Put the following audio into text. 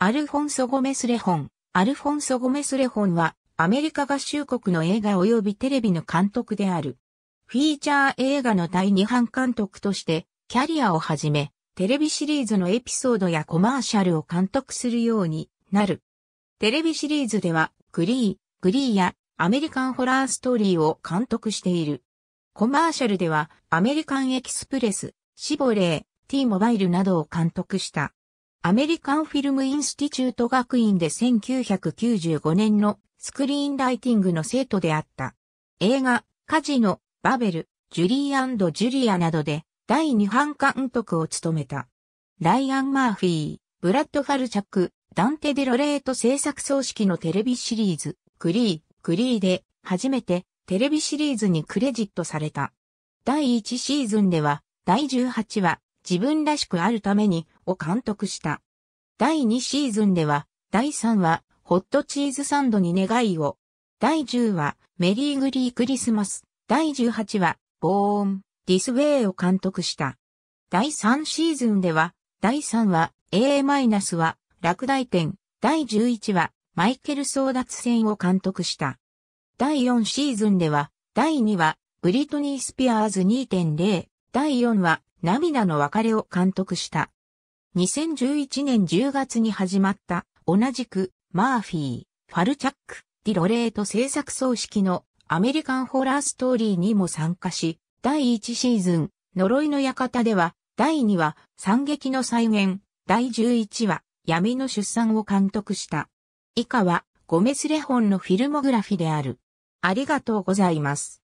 アルフォンソ・ゴメス・レホン。アルフォンソ・ゴメス・レホンは、アメリカ合衆国の映画及びテレビの監督である。フィーチャー映画の第2版監督として、キャリアをはじめ、テレビシリーズのエピソードやコマーシャルを監督するようになる。テレビシリーズでは、グリー、グリーやアメリカンホラーストーリーを監督している。コマーシャルでは、アメリカンエキスプレス、シボレー、T モバイルなどを監督した。アメリカンフィルムインスティチュート学院で1995年のスクリーンライティングの生徒であった。映画、カジノ、バベル、ジュリージュリアなどで第2版監督を務めた。ライアン・マーフィー、ブラッド・ファルチャク、ダンテ・デ・ロレート制作葬式のテレビシリーズ、クリー、クリーで初めてテレビシリーズにクレジットされた。第1シーズンでは第18話、自分らしくあるためにを監督した。第2シーズンでは、第3話、ホットチーズサンドに願いを、第10話、メリーグリークリスマス、第18話、ボーン、ディスウェイを監督した。第3シーズンでは、第3話、A- マイナスは、落第点、第11話、マイケル争奪戦を監督した。第4シーズンでは、第2話、ブリトニー・スピアーズ2.0、第4話、涙の別れを監督した。2011年10月に始まった同じくマーフィー、ファルチャック、ディロレート制作葬式のアメリカンホラーストーリーにも参加し、第1シーズン、呪いの館では、第2話、惨劇の再現、第11話、闇の出産を監督した。以下は、ゴメスレホンのフィルモグラフィである。ありがとうございます。